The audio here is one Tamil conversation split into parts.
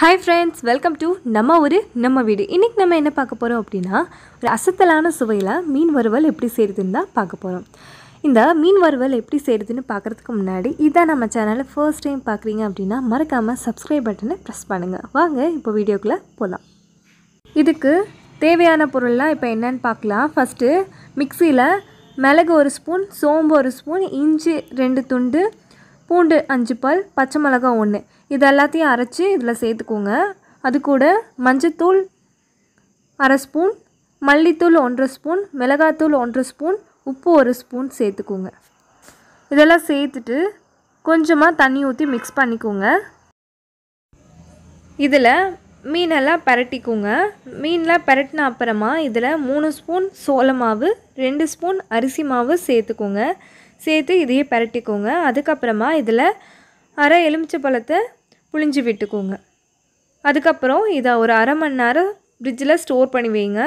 ஹாய் ஃப்ரெண்ட்ஸ் வெல்கம் டு நம்ம ஊர் நம்ம வீடு இன்றைக்கி நம்ம என்ன பார்க்க போகிறோம் அப்படின்னா ஒரு அசத்தலான சுவையில் மீன் வறுவல் எப்படி செய்கிறதுன்னு தான் பார்க்க போகிறோம் இந்த மீன் வறுவல் எப்படி செய்கிறதுன்னு பார்க்குறதுக்கு முன்னாடி இதான் நம்ம சேனலை ஃபர்ஸ்ட் டைம் பார்க்குறீங்க அப்படின்னா மறக்காமல் சப்ஸ்கிரைப் பட்டனை ப்ரெஸ் பண்ணுங்கள் வாங்க இப்போ வீடியோக்குள்ளே போகலாம் இதுக்கு தேவையான பொருள்லாம் இப்போ என்னென்னு பார்க்கலாம் ஃபஸ்ட்டு மிக்சியில் மிளகு ஒரு ஸ்பூன் சோம்பு ஒரு ஸ்பூன் இஞ்சி ரெண்டு துண்டு பூண்டு அஞ்சு பால் பச்சை மிளகா ஒன்று இது எல்லாத்தையும் அரைச்சி இதில் சேர்த்துக்கோங்க அது கூட மஞ்சத்தூள் அரை ஸ்பூன் மல்லித்தூள் ஒன்றரை ஸ்பூன் மிளகாத்தூள் ஒன்றரை ஸ்பூன் உப்பு ஒரு ஸ்பூன் சேர்த்துக்கோங்க இதெல்லாம் சேர்த்துட்டு கொஞ்சமாக தண்ணி ஊற்றி மிக்ஸ் பண்ணிக்கோங்க இதில் மீனெல்லாம் பரட்டிக்கோங்க மீன்லாம் பரட்டின அப்புறமா இதில் மூணு ஸ்பூன் சோள மாவு ரெண்டு ஸ்பூன் அரிசி மாவு சேர்த்துக்கோங்க சேர்த்து இதையே பரட்டிக்கோங்க அதுக்கப்புறமா இதில் அரை எலுமிச்சை பழத்தை புழிஞ்சு விட்டுக்கோங்க அதுக்கப்புறம் இதை ஒரு அரை மணி நேரம் ஃப்ரிட்ஜில் ஸ்டோர் பண்ணி வைங்க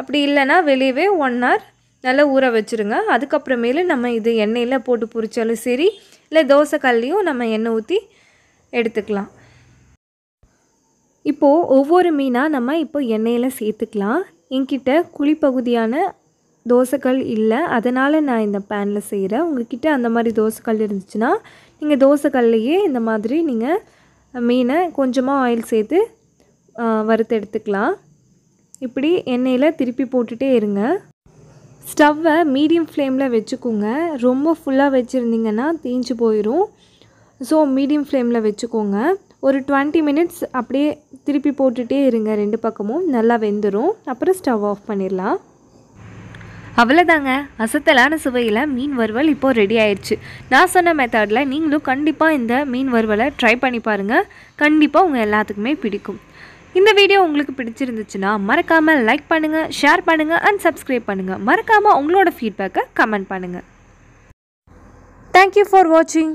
அப்படி இல்லைன்னா வெளியவே ஒன் ஹவர் நல்லா ஊற வச்சுருங்க அதுக்கப்புறமேலு நம்ம இது எண்ணெயில் போட்டு பொறிச்சாலும் சரி இல்லை தோசை கல்லையும் நம்ம எண்ணெய் ஊற்றி எடுத்துக்கலாம் இப்போது ஒவ்வொரு மீனாக நம்ம இப்போ எண்ணெயில் சேர்த்துக்கலாம் என்கிட்ட குழிப்பகுதியான தோசைக்கல் இல்லை அதனால் நான் இந்த பேனில் செய்கிறேன் உங்ககிட்ட அந்த மாதிரி தோசைக்கல் இருந்துச்சுன்னா நீங்கள் தோசைக்கல்லையே இந்த மாதிரி நீங்கள் மீனை கொஞ்சமாக ஆயில் சேர்த்து வறுத்து எடுத்துக்கலாம் இப்படி எண்ணெயில் திருப்பி போட்டுகிட்டே இருங்க ஸ்டவ்வை மீடியம் ஃப்ளேமில் வச்சுக்கோங்க ரொம்ப ஃபுல்லாக வச்சுருந்தீங்கன்னா தீஞ்சு போயிடும் ஸோ மீடியம் ஃப்ளேமில் வச்சுக்கோங்க ஒரு டுவெண்ட்டி மினிட்ஸ் அப்படியே திருப்பி போட்டுகிட்டே இருங்க ரெண்டு பக்கமும் நல்லா வெந்துடும் அப்புறம் ஸ்டவ் ஆஃப் பண்ணிடலாம் அவ்வளோதாங்க அசத்தலான சுவையில் மீன் வறுவல் இப்போது ரெடி ஆயிடுச்சு நான் சொன்ன மெத்தடில் நீங்களும் கண்டிப்பாக இந்த மீன் வறுவலை ட்ரை பண்ணி பாருங்கள் கண்டிப்பாக உங்கள் எல்லாத்துக்குமே பிடிக்கும் இந்த வீடியோ உங்களுக்கு பிடிச்சிருந்துச்சுன்னா மறக்காமல் லைக் பண்ணுங்கள் ஷேர் பண்ணுங்கள் அண்ட் சப்ஸ்கிரைப் பண்ணுங்கள் மறக்காமல் உங்களோட ஃபீட்பேக்கை கமெண்ட் பண்ணுங்கள் தேங்க்யூ ஃபார் வாட்சிங்